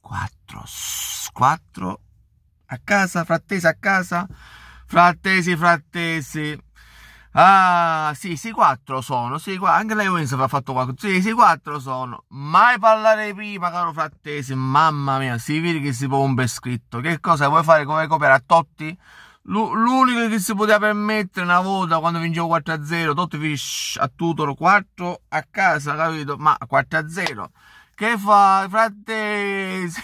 4 4 a casa frattesi a casa frattesi frattesi ah sì sì 4 sono sì qua anche lei pensa ha fatto 4 sì sì 4 sono mai parlare prima caro frattesi mamma mia si vede che si pompa è scritto che cosa vuoi fare come copera a Totti L'unico che si poteva permettere una volta quando vincevo 4-0, tutti finisce a tutto 4 a casa, capito? Ma 4-0, che fai, i frattesi?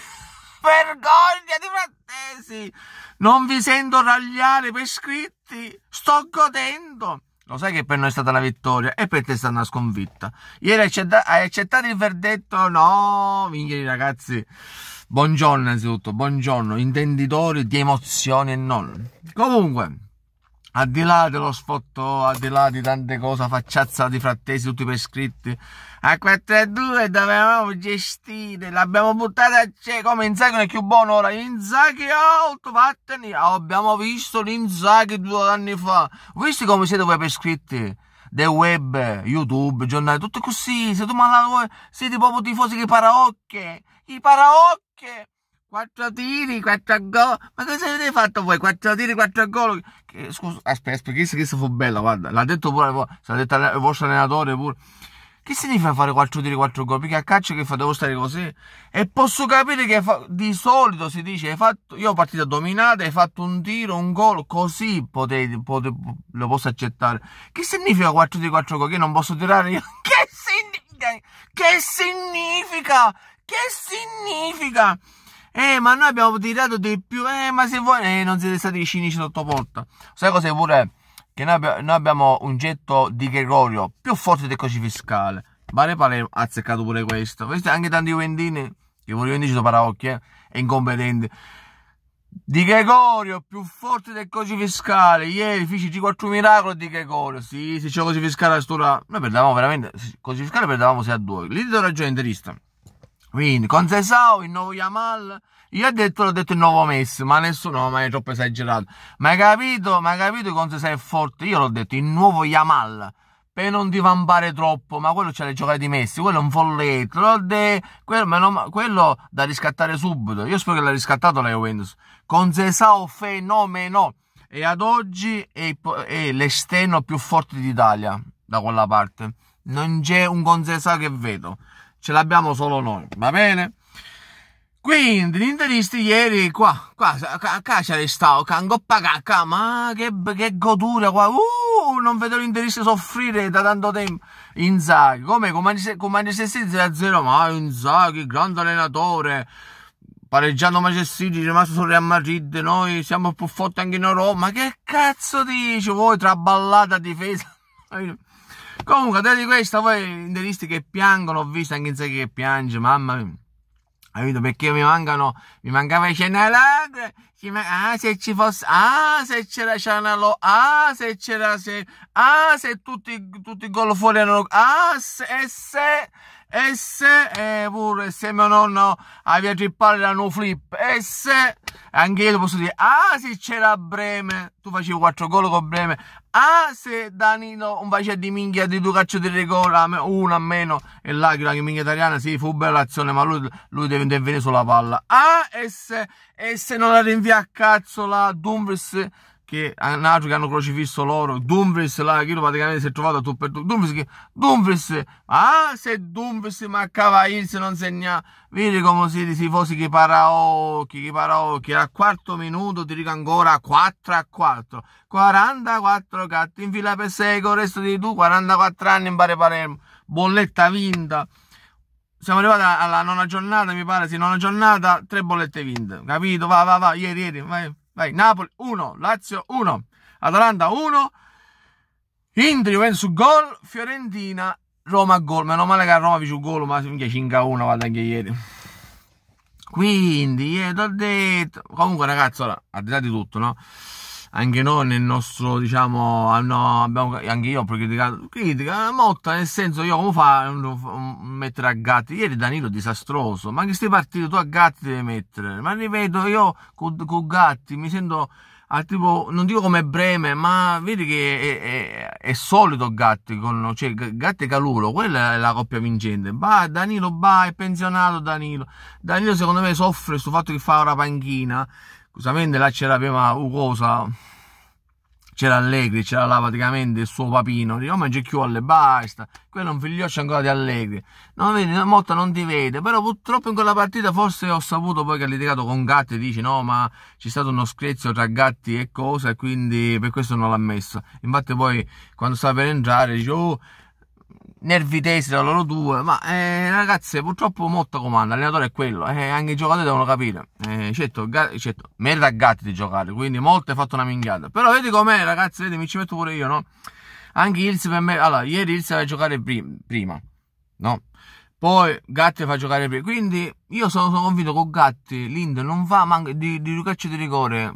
Vergogna di frattesi! Non vi sento ragliare per scritti, sto godendo! Lo sai che per noi è stata la vittoria e per te è stata una sconfitta. Ieri hai accettato il verdetto? No, minchia ragazzi. Buongiorno innanzitutto, buongiorno, intenditori di emozioni e non. Comunque, al di là dello sfotto, al di là di tante cose, facciazza di frattesi, tutti per scritti, a 4 e 2 dovevamo gestire, l'abbiamo buttata a c'è come Inzaghi non è più buono ora, Inzaghi alto, vattene, ah, abbiamo visto l'Inzaghi due anni fa, visto come siete voi per scritti? The web, YouTube, giornali, tutto così. Siete malato, siete proprio tifosi che paraocche, i paraocche. Quattro tiri, quattro gol. Ma cosa avete fatto voi? Quattro tiri, quattro gol. Che, scusa, aspetta, aspetta, che se fu bella, guarda. L'ha detto pure, l'ha detto il vostro allenatore pure. Che significa fare 4 tiri, 4 gol? Perché a calcio che fa devo stare così. E posso capire che fa, di solito si dice, hai fatto, io ho partita dominata, hai fatto un tiro, un gol, così potete, potete, lo posso accettare. Che significa 4 tiri, 4 gol? Che non posso tirare io? Che significa? Che significa? Che significa? Eh, ma noi abbiamo tirato di più. Eh, ma se voi eh, non siete stati cinici sotto porta. Sai cosa pure? Che noi, noi, abbiamo un getto di Gregorio più forte del codice fiscale. Vale Palermo ha azzeccato pure questo. Questi anche tanti Juventini, che pure i Juventini sono paraocchi, eh, e incompetenti. Di Gregorio più forte del codice fiscale. Ieri feci 4 miracoli di Gregorio. Sì, se c'è codice fiscale a stura. Noi perdavamo veramente. Codice fiscale perdavamo 6 a 2. Lì ti do ragione interista. Quindi, con Sesao, il nuovo Yamal, io ho detto, l'ho detto il nuovo Messi, ma nessuno, ma mai troppo esagerato. Ma hai capito, ma hai capito con Sesao è forte? Io l'ho detto, il nuovo Yamal, per non divampare troppo, ma quello c'è le giocate di Messi, quello è un folletto, l'ho detto, quello, non, quello da riscattare subito. Io spero che l'ha riscattato la Juventus. Con Sesao, fenomeno. E ad oggi è, è l'esterno più forte d'Italia, da quella parte. Non c'è un Gonzesao che vedo ce l'abbiamo solo noi, va bene? Quindi, gli interisti ieri qua, qua, qua c'era stato, oh, cangoppa cacca, ma che, che godura qua, uh, non vedo l'interista soffrire da tanto tempo. Inzaghi, come, con Manchester City 0 ma Inzaghi, grande allenatore, pareggiando Manchester City, rimasto solo a Madrid, noi siamo più forti anche in Europa, ma che cazzo dici voi, a difesa? Comunque, a di questo, voi interisti che piangono, ho visto anche in sé che piange, mamma mia. Capito? Perché mi mancano, mi mancava i cenelagre, ah se ci fosse, ah se c'era Cianalo, ah se c'era se, ah se tutti, tutti i gol fuori erano, ah se, se, S e pure se mio nonno aveva trippato era un flip S anche io posso dire ah se c'era Breme tu facevi 4 gol con Breme ah se Danilo un faceva di minchia di due calcio di rigore uno a meno e l'Aquila che minchia italiana si sì, fu bella l'azione ma lui, lui deve intervenire sulla palla ah S e se non la rinvia a cazzo la Dumfries che a Naggio che hanno crocifisso loro, Dumfries là, che io praticamente si è trovato a tu per tu, Dumfries che, Dumfries, ah se Dumfries ma Cavairs non segna, vedi come siete fosse che paraocchi, che paraocchi, al quarto minuto ti dico ancora 4 a 4, 44 gatti in fila per 6 con il resto di tu, 44 anni in pare Palermo, bolletta vinta, siamo arrivati alla nona giornata, mi pare, sì, nona giornata, tre bollette vinte, capito? Va, va, va, ieri, ieri, vai. Dai, Napoli 1, Lazio 1, Atalanta 1, Inter, Juventus gol, Fiorentina, Roma gol. Meno male che a Roma vince un gol, ma minchia 5 a 1 vado anche ieri. Quindi, eh, ti ho detto. Comunque, ragazzi, ora, al di là di tutto, no? anche noi nel nostro, diciamo, no, abbiamo, anche io ho criticato, critica molta, nel senso io come fa a mettere a gatti? Ieri Danilo è disastroso, ma che stai partito tu a gatti devi mettere? Ma ripeto, io con, con gatti mi sento... Ah, tipo, non dico come Breme, ma vedi che è, è, è solito Gatti, con, cioè Gatti e Caluro, quella è la coppia vincente. Bah, Danilo, bah, è pensionato Danilo. Danilo secondo me soffre sul fatto che fa ora panchina Scusamente là c'era prima Ucosa, c'era Allegri, c'era là praticamente il suo papino, oh, ma c'è mangio chiuole, basta, quello è un figlioccio ancora di Allegri, non vedi, la motta non ti vede, però purtroppo in quella partita forse ho saputo poi che ha litigato con Gatti, e dici no ma c'è stato uno screzio tra Gatti e cosa e quindi per questo non l'ha messo, infatti poi quando stava per entrare dice oh nervi tesi tra loro due, ma eh, ragazzi, purtroppo Motta comanda, l'allenatore è quello, eh, anche i giocatori devono capire. Eh, certo, ga- certo, merita Gatti di giocare, quindi Motta è fatto una minchiata. Però vedi com'è, ragazzi, vedi, mi ci metto pure io, no? Anche Ilse per me, allora, ieri Ilse va a giocare prim- prima, no? Poi Gatti fa giocare prima. Quindi io sono, sono convinto che con Gatti l'Inter non fa manco di, di calcio di rigore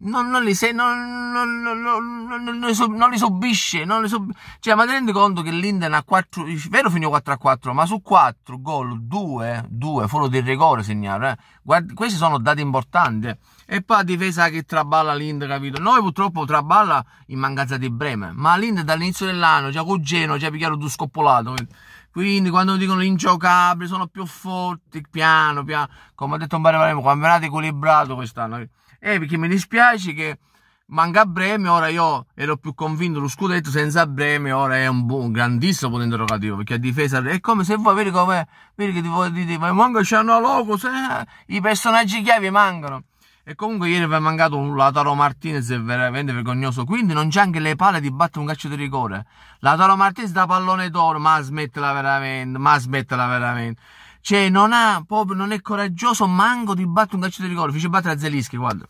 non, non, li, se, non, non, li subisce, non li sub... cioè, ma ti rendi conto che l'Inter ha 4, vero finito 4 a 4, ma su 4 gol 2, 2 fuori di rigore segnare, eh. Guarda, questi sono dati importanti. E poi la difesa che traballa l'Inter, capito? Noi purtroppo traballa in mancanza di Bremen, ma l'Inter dall'inizio dell'anno, già cioè, con Geno, già cioè, picchiato due scoppolato. Quindi. Quindi quando dicono ingiocabili sono più forti, piano piano, come ha detto Mario quando campionato equilibrato quest'anno eh, perché mi dispiace che manca Breme, ora io ero più convinto lo scudetto senza Breme, ora è un, un grandissimo punto interrogativo, perché a difesa è come se vuoi, vedi come, vedi che ti vuoi dire, ma manca Ciano Locus, eh, i personaggi chiavi mancano. E comunque ieri vi è mancato un Lautaro Martinez, veramente vergognoso, quindi non c'è anche le palle di battere un calcio di rigore. Lautaro Martinez da pallone d'oro, ma smettila veramente, ma smettila veramente. Cioè, non, ha, non è coraggioso manco di battere un calcio di rigore. Fece battere a Zelischi, guarda.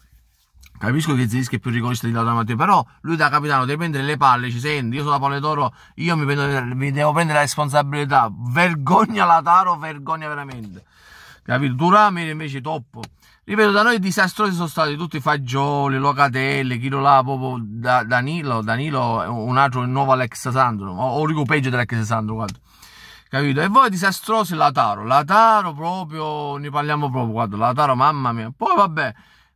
Capisco che Zelischi è più rigorista di Lautaro Matteo, però lui da capitano deve prendere le palle, ci senti, io sono la Palle d'Oro, io mi, prendo, mi devo prendere la responsabilità. Vergogna Lautaro, vergogna veramente. Capito? Duramere invece toppo. Ripeto, da noi disastrosi sono stati tutti i fagioli, Locatelle, lo là, proprio da, Danilo, Danilo un altro, il nuovo Alex Sandro, o, o Rico peggio dell'Alex Sandro, guarda capito? E voi disastrosi Lataro, Lataro proprio, ne parliamo proprio, guarda, Lataro, mamma mia. Poi vabbè,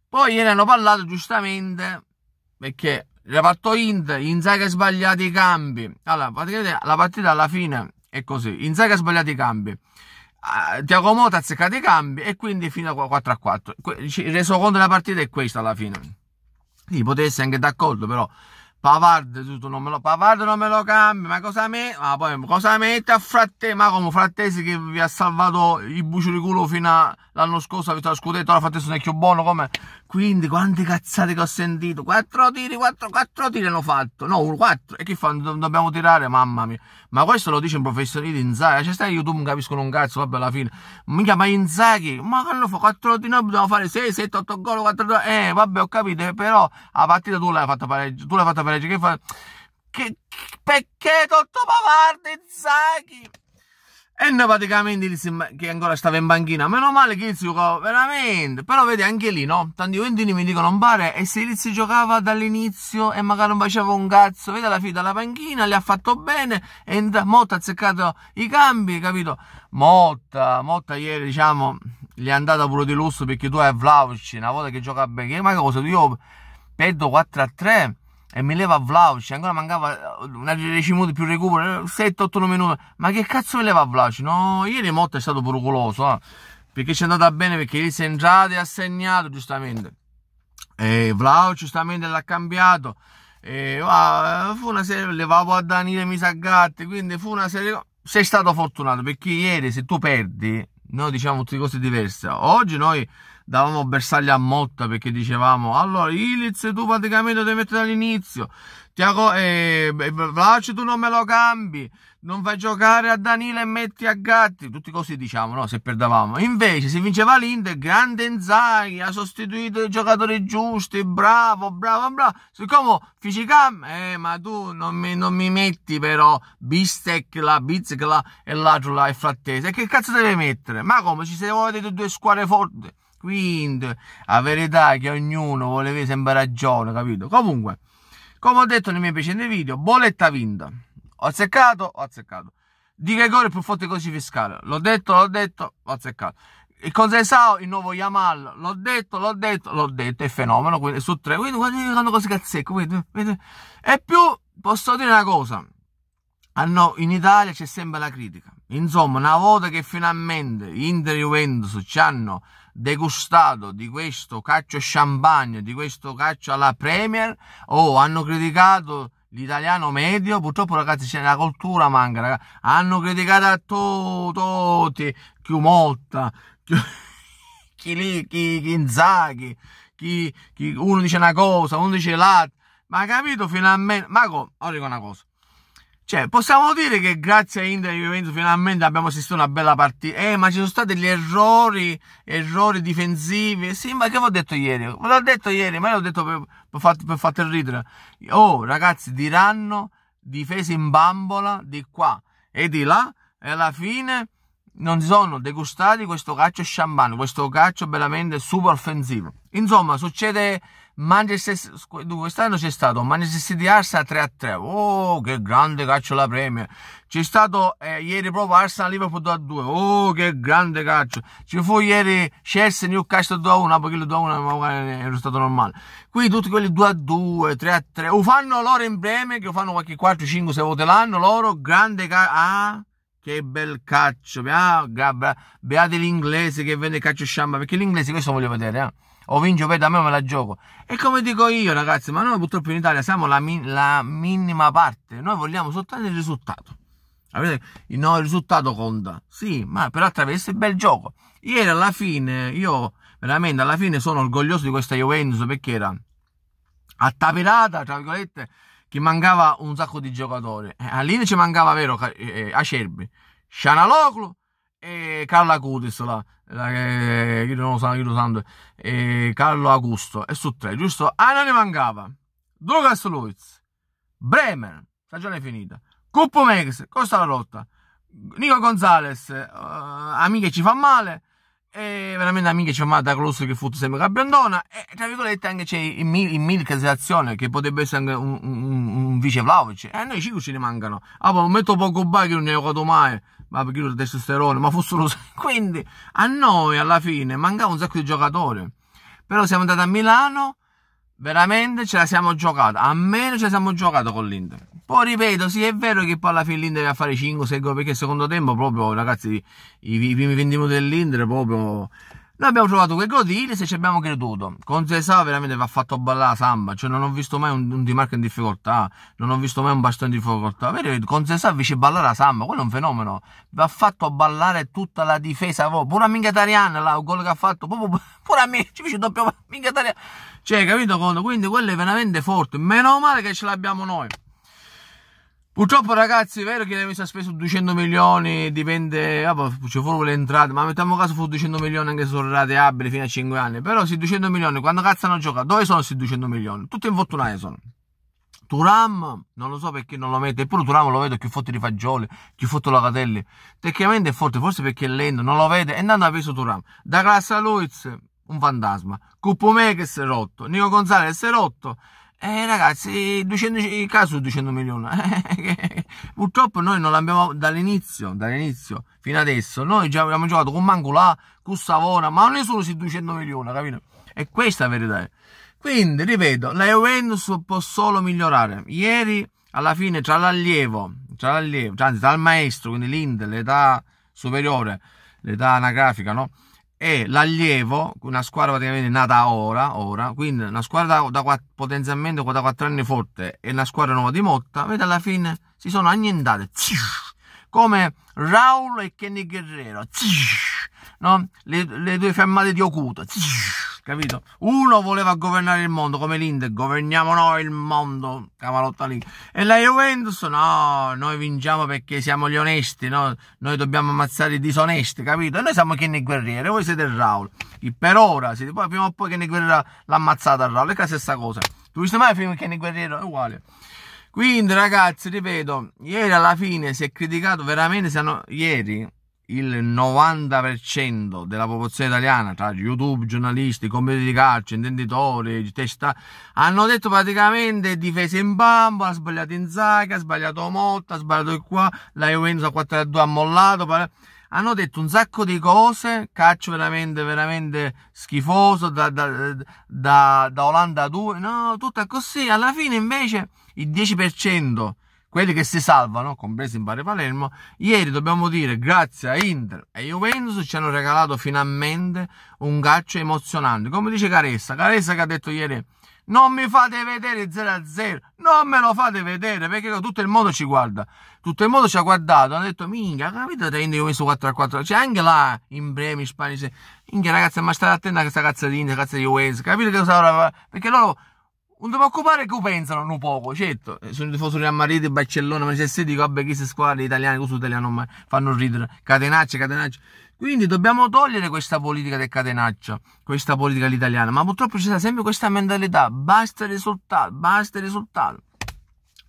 poi gliene hanno parlato giustamente, perché il reparto Inter, Inzaghi ha sbagliato i cambi. Allora, praticamente la partita alla fine è così, Inzaghi ha sbagliato i cambi. Uh, ah, Tiago Mota ha azzeccato i cambi e quindi fino a 4 a 4. Il resoconto della partita è questo alla fine. Sì, potessi anche d'accordo, però Pavard, tutto non me lo, Pavard non me lo cambi, ma cosa me, ma poi cosa mette a Frattesi, ma come Frattesi che vi ha salvato i buci di culo fino all'anno scorso, ha visto la scudetto, ora Frattesi non è più buono, come? Quindi quante cazzate che ho sentito, quattro tiri, quattro, quattro tiri hanno fatto, no, quattro, e che fanno, dobbiamo tirare, mamma mia, ma questo lo dice un professorino di Inzaghi, c'è cioè stai YouTube non capiscono un cazzo, vabbè alla fine, mica ma Inzaghi, ma quando fa quattro tiri, noi dobbiamo fare 6, 7, 8 gol, 4 eh vabbè ho capito, eh, però la partita tu l'hai fatta pareggio, tu l'hai fatta pareggio, legge che fa... Che, perché tutto Pavardi e Zaghi? E noi praticamente che ancora stava in banchina, meno male che Izio veramente, però vedi anche lì no, tanti ventini mi dicono non pare e se Izio giocava dall'inizio e magari non faceva un cazzo, vedi alla fine dalla banchina li ha fatto bene, e molto ha azzeccato i cambi, capito? Motta, Motta ieri diciamo gli è andata pure di lusso perché tu hai Vlaovic, una volta che gioca bene, che ma cosa, io perdo 4 a 3 e mi leva Vlaovic, ancora mancava eh, una 10 minuti più recupero, 7-8 eh, minuti, ma che cazzo mi leva Vlaovic? No, ieri Motta è stato pericoloso, eh? perché ci è andata bene, perché ieri si è entrato e ha segnato, giustamente. E Vlaovic giustamente l'ha cambiato, e, va, eh, fu una serie, levavo a Danile, mi sa quindi fu una serie... Sei stato fortunato, perché ieri se tu perdi noi diciamo tutte cose diverse. Oggi noi davamo bersaglia a Motta perché dicevamo allora Iliz tu praticamente devi mettere all'inizio Tiago eh, Vlace tu non me lo cambi non vai a giocare a Danile e metti a Gatti, tutti così diciamo, no? Se perdavamo. Invece, se vinceva l'Inter, grande Inzaghi, ha sostituito i giocatori giusti, bravo, bravo, bravo. Siccome Ficicam, eh, ma tu non mi, non mi metti però Bistec, la Bizec, la e l'altro la e Frattese. E che cazzo deve mettere? Ma come, ci siamo due, due squadre forti? Quindi, la verità è che ognuno voleva sempre ragione, capito? Comunque, come ho detto nei miei precedenti video, bolletta vinta. Ho azzeccato, ho azzeccato. Di Gregori più forte così fiscale. L'ho detto, l'ho detto, ho azzeccato. Il Consesao, il nuovo Yamal, l'ho detto, l'ho detto, l'ho detto, è fenomeno, quindi su tre, quindi guardate cose cazzecco, E più, posso dire una cosa, ah no, in Italia c'è sempre la critica, insomma, una volta che finalmente Inter e Juventus ci hanno degustato di questo caccio champagne, di questo caccio alla Premier, oh, hanno criticato l'italiano medio, purtroppo ragazzi c'è una cultura manca, ragazzi. hanno criticato a tutti, chi Motta, chi, chi lì, chi, chi Inzaghi, chi, chi uno dice una cosa, uno dice l'altra, ma capito finalmente, ma come, ora dico una cosa, cioè, possiamo dire che grazie a Inter e Juventus finalmente abbiamo assistito a una bella partita. Eh, ma ci sono stati degli errori, errori difensivi. Sì, ma che vi ho detto ieri? Ve l'ho detto ieri, ma l'ho detto per, per, per fatto ridere. Oh, ragazzi, diranno difese in bambola di qua e di là e alla fine non sono degustati questo calcio sciambano, questo calcio veramente super offensivo. Insomma, succede Manchester, City, quest'anno c'è stato Manchester City Arsenal 3 a 3. Oh, che grande caccio la Premier! C'è stato eh, ieri proprio Arsenal Liverpool 2 a 2. Oh, che grande caccio. Ci fu ieri Chelsea Newcastle 2 a 1. Poi quello 2 a 1 era stato normale. Qui tutti quelli 2 a 2, 3 a 3. O fanno loro in Premier, che fanno qualche 4, 5, 6 volte l'anno. Loro, grande caccio. Ah che bel caccio, ah, beate l'inglese che vende calcio sciamba, perché l'inglese questo voglio vedere, eh? o vince o perde, a me me la gioco. E come dico io ragazzi, ma noi purtroppo in Italia siamo la, min- la minima parte, noi vogliamo soltanto il risultato. Avete, no, il risultato conta. Sì, ma per attraverso il bel gioco. Ieri alla fine, io veramente alla fine sono orgoglioso di questa Juventus perché era attaperata, tra virgolette, che mancava un sacco di giocatori. Eh, All'Inter ci mancava, vero, eh, eh, Acerbi, Scianaloglu e Carlo Acutis, là, là che, che non lo so, io lo santo, e Carlo Augusto, e su tre, giusto? Ah, non ne mancava. Lucas Luiz, Bremer, stagione finita. Coppo Mex, Costa la Rotta, Nico Gonzalez, uh, amiche ci fa male, e veramente amiche ci ha da coloro che fu sempre Cabrandona e tra virgolette anche c'è in, mil- in milca situazione che potrebbe essere anche un, un, un vice Vlaovic cioè, e a noi 5 ce ne mancano ah ma non metto poco bai che non ne ho giocato mai ma perché io testosterone ma fossero quindi a noi alla fine mancava un sacco di giocatori però siamo andati a Milano veramente ce la siamo giocata. A meno ce la siamo giocata con l'Inter. Poi ripeto, sì, è vero che poi alla fine l'Inter va a fare 5-6 gol perché secondo tempo proprio, ragazzi, i, i primi 20 minuti dell'Inter proprio noi abbiamo trovato quel Godili se ci abbiamo creduto. Con Zesà veramente va fatto ballare la samba, cioè non ho visto mai un, un Di Marco in difficoltà, non ho visto mai un bastone in difficoltà. Vedi, con Zesà vi ci ballare samba, quello è un fenomeno. Va fatto ballare tutta la difesa, pure a minchia italiana, là, un gol che ha fatto, proprio, pure a me, ci fece doppio minchia italiana. Cioè, capito? Quindi quello è veramente forte, meno male che ce l'abbiamo noi. Purtroppo, ragazzi, è vero che ne aveva speso 200 milioni, dipende, vabbè, ah, boh, c'è fuori le entrate, ma mettiamo caso fu 200 milioni anche se sono rateabili fino a 5 anni. Però, sì, 200 milioni, quando cazzo hanno giocato, dove sono questi 200 milioni? Tutti infortunati sono. Turam, non lo so perché non lo mette, eppure Turam lo vedo più forte di Fagioli, più forte la Catelli. Tecnicamente è forte, forse perché è lento, non lo vede, e andando a peso Turam. Da classe Luiz, un fantasma. Cupumex è rotto, Nico Gonzalez è rotto. Eh ragazzi, 200, il caso 200 milioni, purtroppo noi non l'abbiamo dall'inizio, dall'inizio fino adesso, noi già abbiamo giocato con Mancolà, con Savona, ma non è solo su 200 milioni, capito? E questa è la verità. Quindi, ripeto, la Juventus può solo migliorare. Ieri, alla fine, tra l'allievo, tra l'allievo, cioè, anzi, tra il maestro, quindi l'Inde, l'età superiore, l'età anagrafica, no? e l'allievo, una squadra praticamente nata ora, ora quindi una squadra da, da potenzialmente da 4 anni forte e una squadra nuova di Motta, vedi alla fine si sono annientate come Raul e Kenny Guerrero, no? le, le due fermate di Okuto capito? Uno voleva governare il mondo come l'Inter, governiamo noi il mondo, cavalotta lì. E la Juventus, no, noi vinciamo perché siamo gli onesti, no? Noi dobbiamo ammazzare i disonesti, capito? E noi siamo Kenny Guerriere, voi siete il Raul. E per ora, siete, poi prima o poi Kenny Guerriere l'ha ammazzata il Raul, è la stessa cosa. Tu visto mai il film Kenny Guerriero? È uguale. Quindi ragazzi, ripeto, ieri alla fine si è criticato veramente, hanno, ieri il 90% della popolazione italiana, tra YouTube, giornalisti, computer di calcio, intenditori, testa, hanno detto praticamente difesa in bambola, ha sbagliato in zaga, ha sbagliato Motta, ha sbagliato qua, la Juventus a 4-2 ha mollato, hanno detto un sacco di cose, calcio veramente, veramente schifoso, da, da, da, da Olanda 2, no, tutto così, alla fine invece il 10% quelli che si salvano, compresi in Bari Palermo, ieri dobbiamo dire grazie a Inter e Juventus ci hanno regalato finalmente un calcio emozionante. Come dice Caressa, Caressa che ha detto ieri non mi fate vedere 0-0, non me lo fate vedere perché tutto il mondo ci guarda. Tutto il mondo ci ha guardato, hanno detto minchia, capito te Inter Juventus 4-4, c'è anche là in Bremi, in Spagna, minchia ragazzi, ma state attenti a questa cazza di Inter, cazza di Juventus, capite che cosa avrà? Perché loro non ti occupare che pensano un poco, certo. Eh, sono tifoso Real Madrid, Barcellona, Manchester City, vabbè, queste squadra italiana, così italiano ormai fanno ridere. Catenaccia, catenaccia. Quindi dobbiamo togliere questa politica del catenaccio, questa politica all'italiana. Ma purtroppo c'è sempre questa mentalità, basta risultato, basta risultato.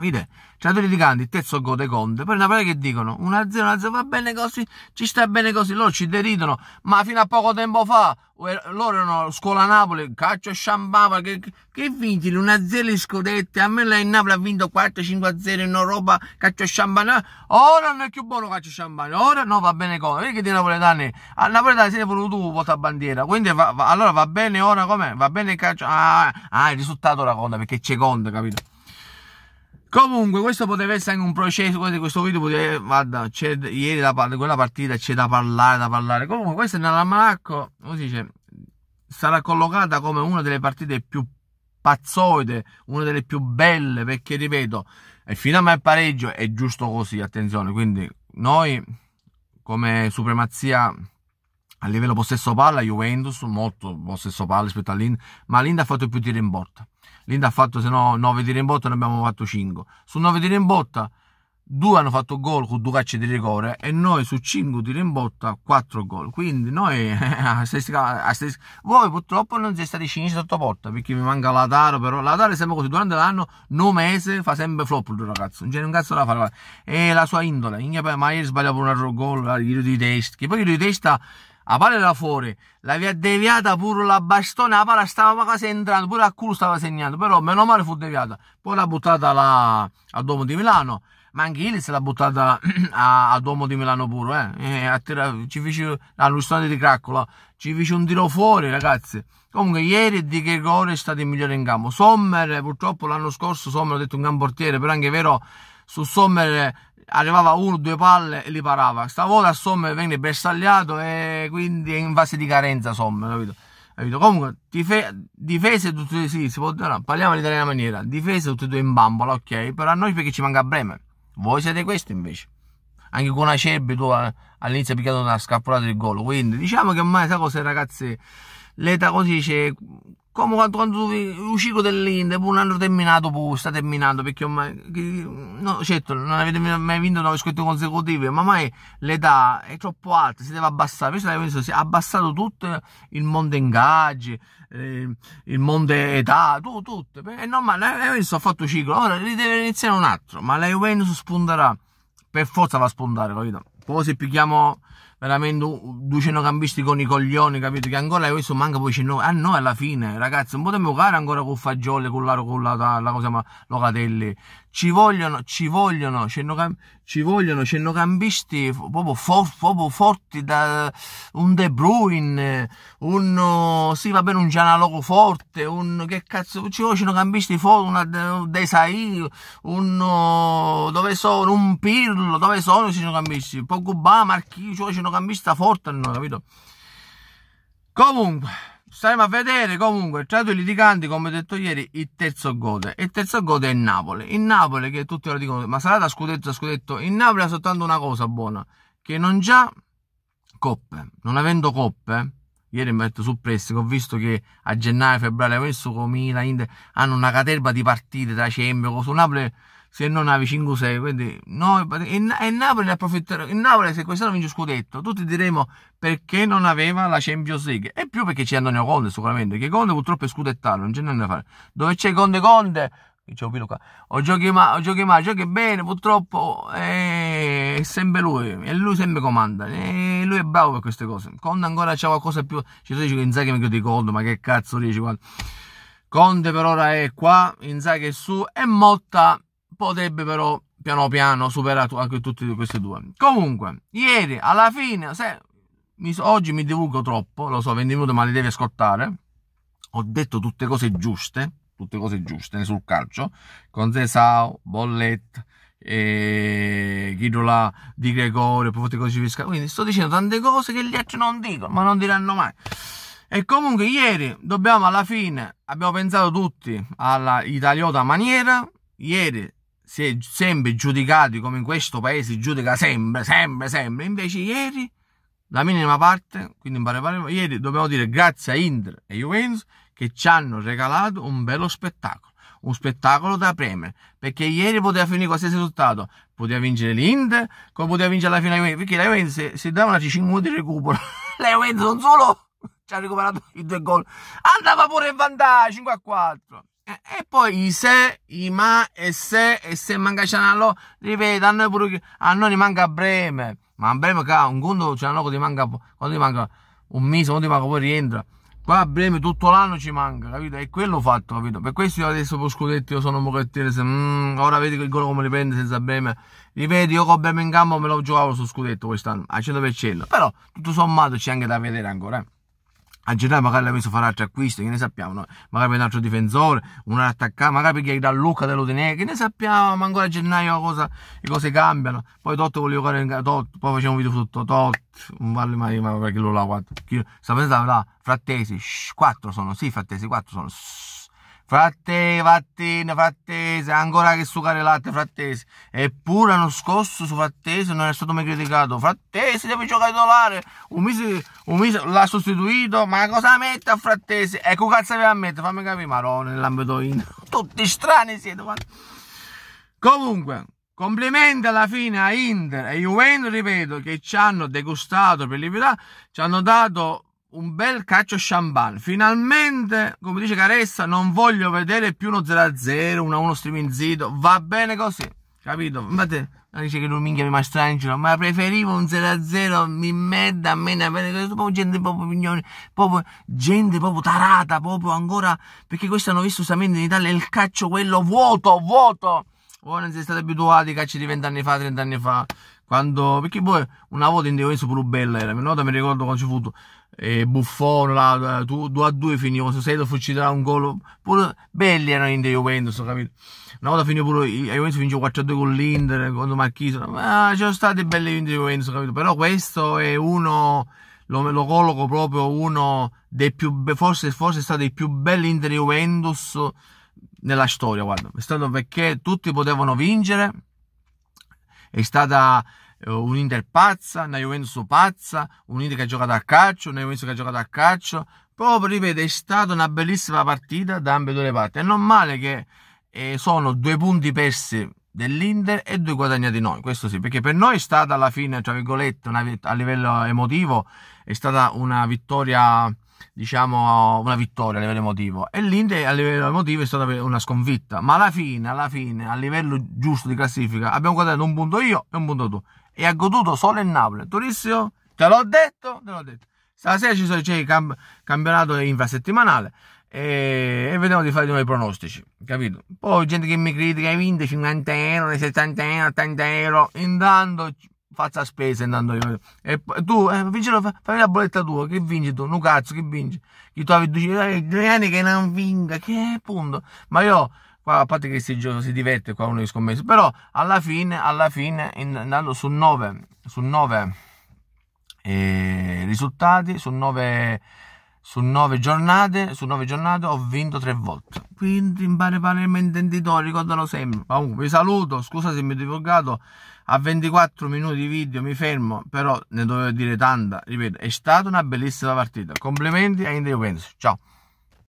Vede, c'è tutti i canti, il terzo gode Conte. Poi Napoli che dicono? 1-0, 1-0, va bene così, ci sta bene così. Loro ci deridono, ma fino a poco tempo fa eh, loro erano scuola Napoli, calcio sciampava, che, che vinti l'1-0 in scudette, a me in Napoli ha vinto 4-5-0 in Europa, caccio e sciambava, ora non è più buono caccio e sciambava, ora no va bene così, vedi che di napoletani, a napoletani si è voluto tu porta bandiera, quindi va, va, allora va bene ora com'è, va bene il calcio, ah, ah il risultato la conta perché c'è conto, capito? Comunque, questo poteva essere anche un processo. Questo video poteva. Guarda, ieri la, quella partita c'è da parlare, da parlare. Comunque, questa è nell'almanacco, come si dice, sarà collocata come una delle partite più pazzoide, una delle più belle. Perché, ripeto, e fino a me pareggio è giusto così. Attenzione, quindi noi come supremazia a livello possesso palla Juventus molto possesso palla rispetto a ma Lind ha fatto più tiri in botta Lind ha fatto se no 9 tiri in botta ne abbiamo fatto 5 su 9 tiri in botta 2 hanno fatto gol con 2 calci di rigore e noi su 5 tiri in botta 4 gol quindi noi voi purtroppo non siete stati cinici sotto porta perché mi manca la Taro però la Taro è sempre così durante l'anno non mese fa sempre flop il ragazzo non c'è un cazzo da fare e la sua indole ma ieri sbaglia un altro gol gli di testa che poi gli di testa la palla era fuori, l'aveva deviata pure la bastone, la palla stava quasi entrando, pure a culo stava segnando, però meno male fu deviata. Poi l'ha buttata la, al Duomo di Milano, ma anche Ilis l'ha buttata al Duomo di Milano pure, eh. E eh, tirato, ci fece all'ustante di Craccola, ci fece un tiro fuori ragazzi. Comunque ieri Di che Gregore è stato il migliore in campo. Sommer purtroppo l'anno scorso Sommer ho detto un gran portiere, però anche è vero su Sommer arrivava uno o due palle e li parava. Stavolta insomma venne bersagliato e quindi è in fase di carenza insomma, capito? capito? Comunque dife- difese tutte e due, sì, si può dire, no, parliamo in italiana maniera, difese tutti e due in bambola, ok? Però a noi perché ci manca Bremen. Voi siete questo invece. Anche con Acerbi tu eh, all'inizio hai picchiato una scappolata di gol. Quindi diciamo che ormai questa cosa ragazzi, l'età così c'è come quando, quando il ciclo dell'Inde pure l'hanno terminato pure, sta terminando perché ormai no, certo non avete mai vinto 9 scontri consecutivi ma ormai l'età è troppo alta si deve abbassare invece l'avevo visto si è abbassato tutto il mondo ingaggi eh, il mondo età tutto, tutto. è normale l'avevo eh, visto ha fatto ciclo ora li deve iniziare un altro ma la Juventus spunterà per forza va a spuntare capito poi se picchiamo veramente 200 campisti con i coglioni, capito? Che ancora questo manca poi 19. A ah, noi alla fine, ragazzi, non potremmo giocare ancora con fagioli, con la, con la, la cosa, ma locatelli. Ci vogliono, ci vogliono, cam, ci vogliono centrocampisti proprio, for, proprio, forti da un De Bruyne, un, sì va bene, un Gianaloco forte, un, che cazzo, ci vogliono centrocampisti forti, un De Desai, un, dove sono, un Pirlo, dove sono i centrocampisti? Pogba, Marchino, ci vogliono campista forte, non ho capito. Comunque, staremo a vedere comunque tra i due litiganti, come ho detto ieri, il terzo gode. Il terzo gode è il Napoli. Il Napoli che tutti ora dicono, ma sarà da scudetto a scudetto. Il Napoli ha soltanto una cosa buona, che non già coppe, non avendo coppe, ieri mi ha detto su prestito, ho visto che a gennaio, febbraio, adesso con Milan, Inter, hanno una caterba di partite tra Champions, su Napoli se non avevi 5-6 quindi noi, e, e Napoli ne approfitterà il Napoli se quest'anno vince scudetto tutti diremo perché non aveva la Champions League e più perché c'è Antonio Conte sicuramente che Conte purtroppo è scudettato non c'è niente da fare dove c'è Conte Conte Dicevo Pilo qua. O giochi male, o giochi male, giochi bene, purtroppo eh, è sempre lui, e lui sempre comanda, e lui è bravo per queste cose. Conte ancora c'è qualcosa più, ci dice che Inzaghi mi chiude Conte, ma che cazzo dici qua? Conte per ora è qua, Inzaghi è su, e Motta potrebbe però piano piano superare anche tutte queste due. Comunque, ieri alla fine, se, mi, oggi mi divulgo troppo, lo so, 20 minuti ma li devi ascoltare. Ho detto tutte cose giuste, tutte cose giuste sul calcio, con Zesao, Bollet, e Chirola Di Gregorio, poi tutte cose fiscali. Quindi sto dicendo tante cose che gli altri non dicono, ma non diranno mai. E comunque ieri dobbiamo alla fine, abbiamo pensato tutti alla Italiota maniera, ieri si è sempre giudicati come in questo paese si giudica sempre, sempre, sempre. Invece ieri, la minima parte, quindi in pari pari, ieri dobbiamo dire grazie a Inter e Juventus che ci hanno regalato un bello spettacolo. Un spettacolo da premere, perché ieri poteva finire qualsiasi risultato. Poteva vincere l'Inter, come poteva vincere la finale, perché la Juventus se, dava una 5 di recupero, la Juventus non solo ci ha recuperato i due gol, andava pure in vantaggio 5 a 4. E poi i se, i ma e se, e se manca c'è Cianallo, ripeto, a noi pure, a noi ne manca breme. Ma a breme qua, un conto Cianallo che ti manca, quando ti manca un mese, quando ti manca poi rientra. Qua a breme tutto l'anno ci manca, capito? E quello fatto, capito? Per questo io adesso per scudetto io sono un mochettino, se, mm, ora vedi che il gol come li prende senza breme. Ripeto, io con breme in campo me lo giocavo su scudetto quest'anno, al 100%. Però tutto sommato c'è anche da vedere ancora, eh a gennaio magari l'avete fare altro acquisto, che ne sappiamo, no? magari per un altro difensore, un altro attaccante, magari perché da Lucca dell'Udinese, che ne sappiamo, ma ancora a gennaio cosa, le cose cambiano, poi Totto vuole fare in Totto, poi facciamo un video sotto Totto, non vale mai, ma perché lo là, quanto, sta pensando là, frattesi, shh, quattro sono, sì frattesi, quattro sono, shh, fratte, vattine, fratte, frattesi, ancora che succare latte frattesi. Eppure l'anno scorso su frattesi non è stato mai criticato. Frattesi deve giocare titolare, un mese, l'ha sostituito, ma cosa mette a frattesi? E che cazzo aveva a mettere? Fammi capire, marone, nell'ambito in... Tutti strani siete. Ma... Comunque, Complimenti alla fine a Inter e Juventus, ripeto, che ci hanno degustato per libertà, ci hanno dato un bel calcio champagne. Finalmente, come dice Caressa, non voglio vedere più uno 0-0, uno 1 striminzito. Va bene così, capito? Infatti, dice che non minchia mi mastrangelo, ma preferivo un 0-0 mi merda a me, questo, proprio gente proprio pignone, proprio gente proprio tarata, proprio ancora, perché questo hanno visto solamente in Italia il calcio quello vuoto, vuoto. Voi non siete stati abituati ai calci di vent'anni fa, trent'anni fa. Quando, perché poi una volta in Devenzo pure bella era, una volta mi ricordo quando ci fu eh, Buffon, 2 a 2 finivo, se sei fu ci un gol, pure belli erano in Juventus, capito? Una volta finì pure, la Juventus vince 4 a 2 con l'Inter, contro Marchese, ma ci sono stati belli in Juventus, capito? Però questo è uno, lo, lo colloco proprio uno dei più, forse, forse è stato il più bello Inter Juventus nella storia, guarda, è stato perché tutti potevano vincere, è stata eh, un'Inter pazza, una Juventus pazza, un'Inter che ha giocato a calcio, una Juventus che ha giocato a calcio. Proprio, ripeto, è stata una bellissima partita da ambedue le parti. È normale che eh, sono due punti persi dell'Inter e due guadagnati noi, questo sì, perché per noi è stata alla fine, tra virgolette, una, a livello emotivo, è stata una vittoria diciamo una vittoria a livello emotivo e l'Inter a livello emotivo è stata una sconfitta ma alla fine alla fine a livello giusto di classifica abbiamo guadagnato un punto io e un punto tu e ha goduto solo il Napoli. Turissimo, te l'ho detto, te l'ho detto. Stasera ci sono, c'è cioè, il camp- campionato infrasettimanale e, e vediamo di fare di nuovo i pronostici, capito? Poi gente che mi critica, hai vinto 50 euro, 70 euro, 80 euro, intanto faccia spese, intanto io. E tu, eh, vincilo, fammi la bolletta tua, che vinci tu? No che vinci? Chi tu avevi eh, due anni che non vinca, che punto? Ma io Qua a parte che si, si diverte qua uno di scommesso, però alla fine, alla fine andando su 9, su 9 eh, risultati, su 9 su nove giornate, su nove giornate ho vinto tre volte. Quindi pare pare il mio intenditori, ricordano sempre. Comunque vi saluto, scusa se mi ho divulgato a 24 minuti di video, mi fermo, però ne dovevo dire tanta. Ripeto, è stata una bellissima partita. Complimenti a Indrio Penso. Ciao.